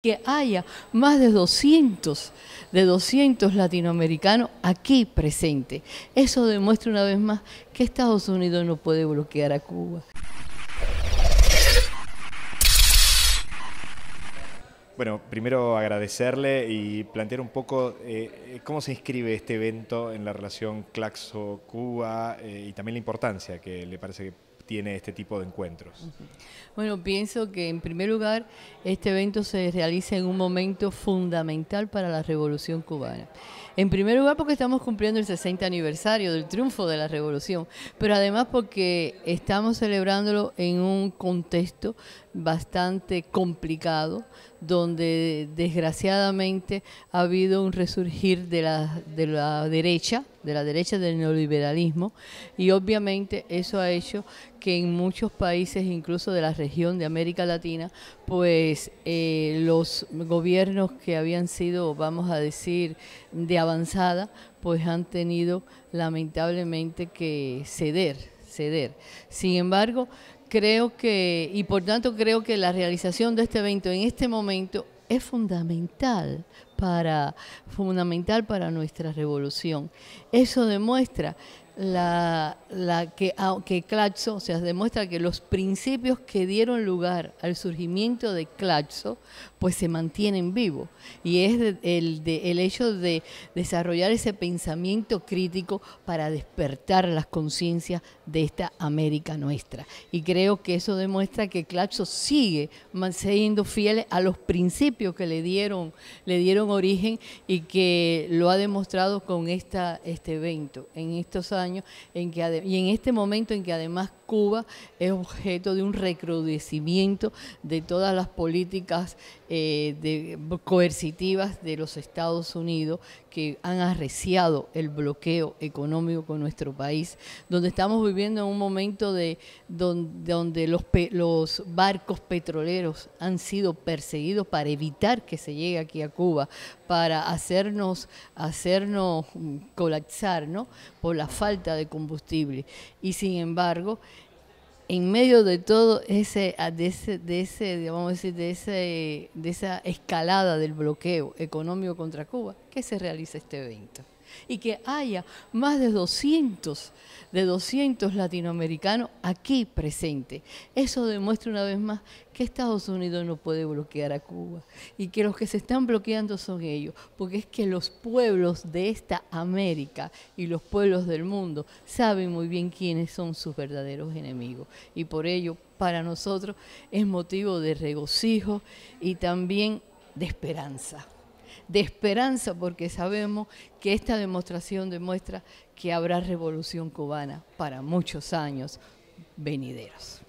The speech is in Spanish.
que haya más de 200, de 200 latinoamericanos aquí presentes. Eso demuestra una vez más que Estados Unidos no puede bloquear a Cuba. Bueno, primero agradecerle y plantear un poco eh, eh, cómo se inscribe este evento en la relación Claxo-Cuba eh, y también la importancia que le parece que tiene este tipo de encuentros? Bueno, pienso que en primer lugar este evento se realiza en un momento fundamental para la revolución cubana. En primer lugar porque estamos cumpliendo el 60 aniversario del triunfo de la revolución, pero además porque estamos celebrándolo en un contexto bastante complicado, donde desgraciadamente ha habido un resurgir de la, de la derecha de la derecha del neoliberalismo y obviamente eso ha hecho que en muchos países, incluso de la región de América Latina, pues eh, los gobiernos que habían sido, vamos a decir, de avanzada, pues han tenido lamentablemente que ceder, ceder. Sin embargo, creo que, y por tanto creo que la realización de este evento en este momento es fundamental para, fundamental para nuestra revolución. Eso demuestra la, que, que demuestra que los principios que dieron lugar al surgimiento de Claxo, pues se mantienen vivos. Y es el, el hecho de desarrollar ese pensamiento crítico para despertar las conciencias de esta América nuestra. Y creo que eso demuestra que Claxo sigue siendo fiel a los principios que le dieron, le dieron origen y que lo ha demostrado con esta, este evento, en estos años en que, y en este momento en que además Cuba es objeto de un recrudecimiento de todas las políticas eh, coercitivas de los Estados Unidos que han arreciado el bloqueo económico con nuestro país, donde estamos viviendo en un momento de donde, donde los barcos petroleros han sido perseguidos para evitar que se llegue aquí a Cuba para hacernos, hacernos mm, colapsar por la falta de combustible. Y sin embargo, en medio de todo ese, de de decir, de esa escalada del bloqueo económico contra Cuba, ¿qué se realiza este evento y que haya más de 200, de 200 latinoamericanos aquí presentes. Eso demuestra una vez más que Estados Unidos no puede bloquear a Cuba y que los que se están bloqueando son ellos, porque es que los pueblos de esta América y los pueblos del mundo saben muy bien quiénes son sus verdaderos enemigos y por ello para nosotros es motivo de regocijo y también de esperanza de esperanza, porque sabemos que esta demostración demuestra que habrá revolución cubana para muchos años venideros.